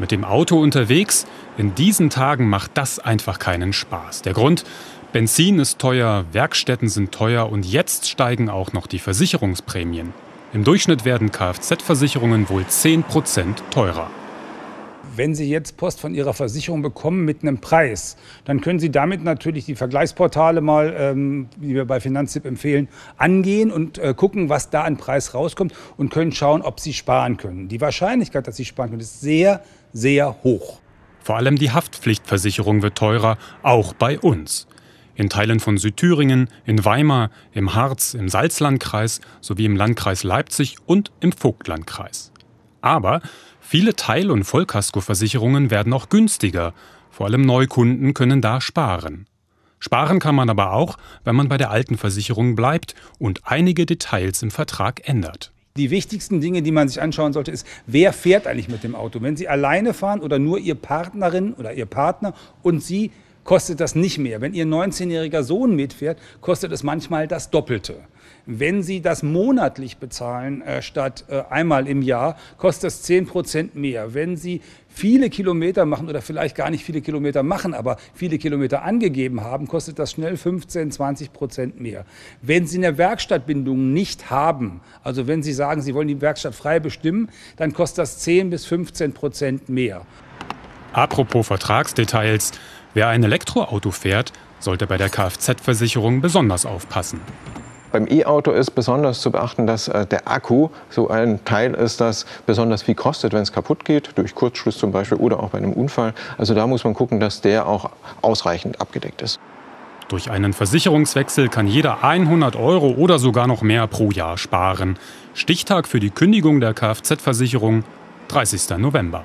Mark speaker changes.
Speaker 1: mit dem Auto unterwegs, in diesen Tagen macht das einfach keinen Spaß. Der Grund, Benzin ist teuer, Werkstätten sind teuer und jetzt steigen auch noch die Versicherungsprämien. Im Durchschnitt werden Kfz-Versicherungen wohl 10% teurer.
Speaker 2: Wenn Sie jetzt Post von Ihrer Versicherung bekommen mit einem Preis, dann können Sie damit natürlich die Vergleichsportale mal, ähm, die wir bei Finanztipp empfehlen, angehen und äh, gucken, was da an Preis rauskommt und können schauen, ob Sie sparen können. Die Wahrscheinlichkeit, dass Sie sparen können, ist sehr,
Speaker 1: sehr hoch. Vor allem die Haftpflichtversicherung wird teurer, auch bei uns. In Teilen von Südthüringen, in Weimar, im Harz, im Salzlandkreis sowie im Landkreis Leipzig und im Vogtlandkreis. Aber viele Teil- und Vollkaskoversicherungen werden auch günstiger. Vor allem Neukunden können da sparen. Sparen kann man aber auch, wenn man bei der alten Versicherung bleibt und einige Details
Speaker 2: im Vertrag ändert. Die wichtigsten Dinge, die man sich anschauen sollte, ist, wer fährt eigentlich mit dem Auto? Wenn Sie alleine fahren oder nur Ihr Partnerin oder Ihr Partner und Sie kostet das nicht mehr. Wenn Ihr 19-jähriger Sohn mitfährt, kostet es manchmal das Doppelte. Wenn Sie das monatlich bezahlen äh, statt äh, einmal im Jahr, kostet das 10 Prozent mehr. Wenn Sie viele Kilometer machen oder vielleicht gar nicht viele Kilometer machen, aber viele Kilometer angegeben haben, kostet das schnell 15, 20 Prozent mehr. Wenn Sie eine Werkstattbindung nicht haben, also wenn Sie sagen, Sie wollen die Werkstatt frei bestimmen, dann kostet das 10 bis 15 Prozent
Speaker 3: mehr.
Speaker 1: Apropos Vertragsdetails. Wer ein Elektroauto fährt, sollte bei der Kfz-Versicherung besonders aufpassen.
Speaker 3: Beim E-Auto ist besonders zu beachten, dass äh, der Akku so ein Teil ist, das besonders viel kostet, wenn es kaputt geht, durch Kurzschluss zum Beispiel oder auch bei einem Unfall. Also da muss man gucken, dass der auch ausreichend abgedeckt ist.
Speaker 1: Durch einen Versicherungswechsel kann jeder 100 Euro oder sogar noch mehr pro Jahr
Speaker 2: sparen. Stichtag für die Kündigung der Kfz-Versicherung 30. November.